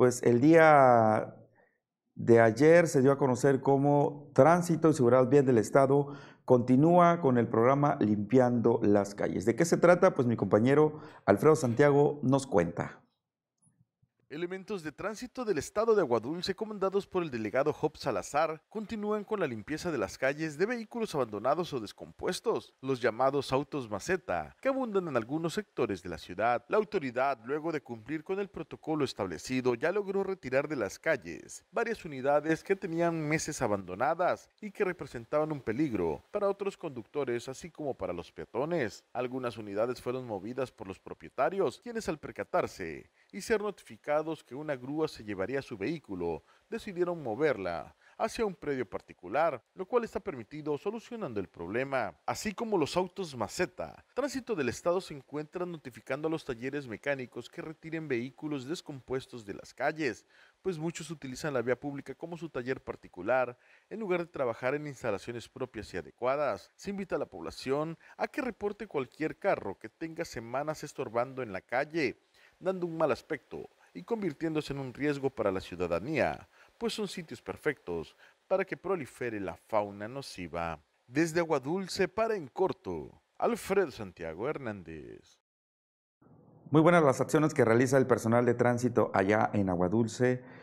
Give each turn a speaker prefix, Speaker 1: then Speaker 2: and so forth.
Speaker 1: Pues el día de ayer se dio a conocer cómo Tránsito y Seguridad Bien del Estado continúa con el programa Limpiando las Calles. ¿De qué se trata? Pues mi compañero Alfredo Santiago nos cuenta.
Speaker 2: Elementos de tránsito del estado de Aguadulce, comandados por el delegado Job Salazar, continúan con la limpieza de las calles de vehículos abandonados o descompuestos, los llamados autos maceta, que abundan en algunos sectores de la ciudad. La autoridad, luego de cumplir con el protocolo establecido, ya logró retirar de las calles varias unidades que tenían meses abandonadas y que representaban un peligro para otros conductores, así como para los peatones. Algunas unidades fueron movidas por los propietarios, quienes al percatarse y ser notificados que una grúa se llevaría su vehículo, decidieron moverla hacia un predio particular, lo cual está permitido solucionando el problema. Así como los autos maceta, Tránsito del Estado se encuentra notificando a los talleres mecánicos que retiren vehículos descompuestos de las calles, pues muchos utilizan la vía pública como su taller particular, en lugar de trabajar en instalaciones propias y adecuadas. Se invita a la población a que reporte cualquier carro que tenga semanas estorbando en la calle dando un mal aspecto y convirtiéndose en un riesgo para la ciudadanía, pues son sitios perfectos para que prolifere la fauna nociva. Desde Agua Dulce para en corto, Alfredo Santiago
Speaker 1: Hernández. Muy buenas las acciones que realiza el personal de tránsito allá en Agua Dulce